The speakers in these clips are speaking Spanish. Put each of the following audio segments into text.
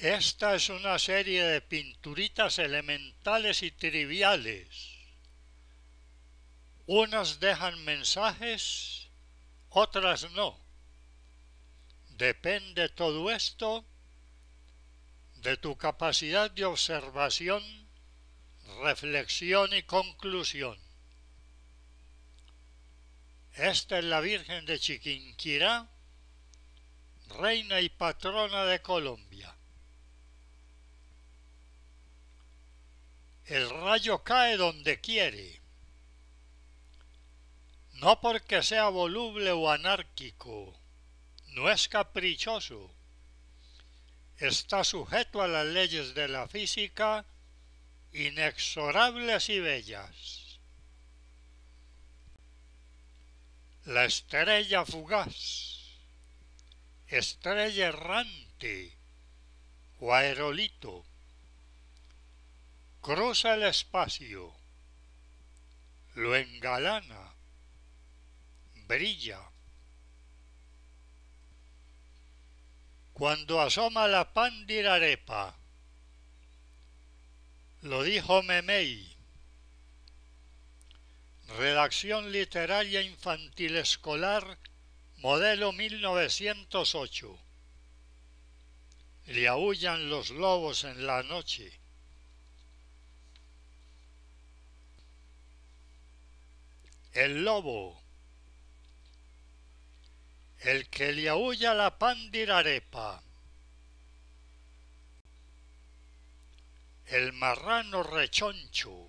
Esta es una serie de pinturitas elementales y triviales. Unas dejan mensajes, otras no. Depende todo esto de tu capacidad de observación, reflexión y conclusión. Esta es la Virgen de Chiquinquirá, reina y patrona de Colombia. El rayo cae donde quiere. No porque sea voluble o anárquico, no es caprichoso. Está sujeto a las leyes de la física, inexorables y bellas. La estrella fugaz, estrella errante o aerolito Cruza el espacio, lo engalana, brilla. Cuando asoma la pandirarepa, lo dijo Memei. Redacción Literaria Infantil Escolar, modelo 1908. Le aullan los lobos en la noche. el lobo, el que le aúlla la pandirarepa, el marrano rechoncho,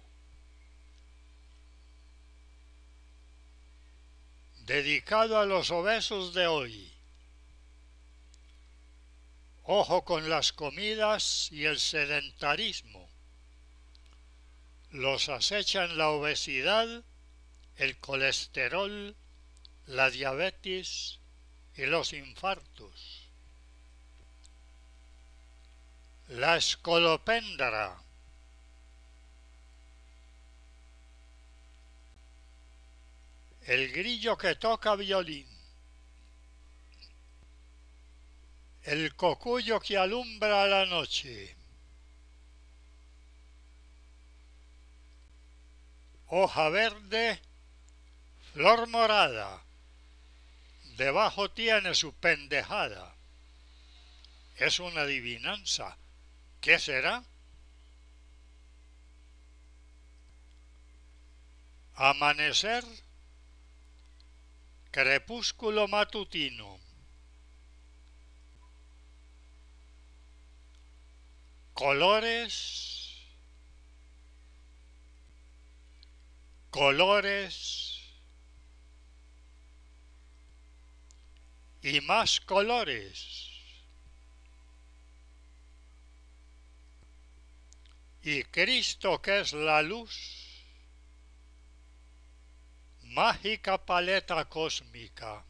dedicado a los obesos de hoy. Ojo con las comidas y el sedentarismo. Los acechan la obesidad el colesterol, la diabetes y los infartos. La escolopéndara. El grillo que toca violín. El cocuyo que alumbra la noche. Hoja verde Flor Morada, debajo tiene su pendejada. Es una adivinanza. ¿Qué será? Amanecer, crepúsculo matutino. Colores, colores, y más colores. Y Cristo que es la luz, mágica paleta cósmica.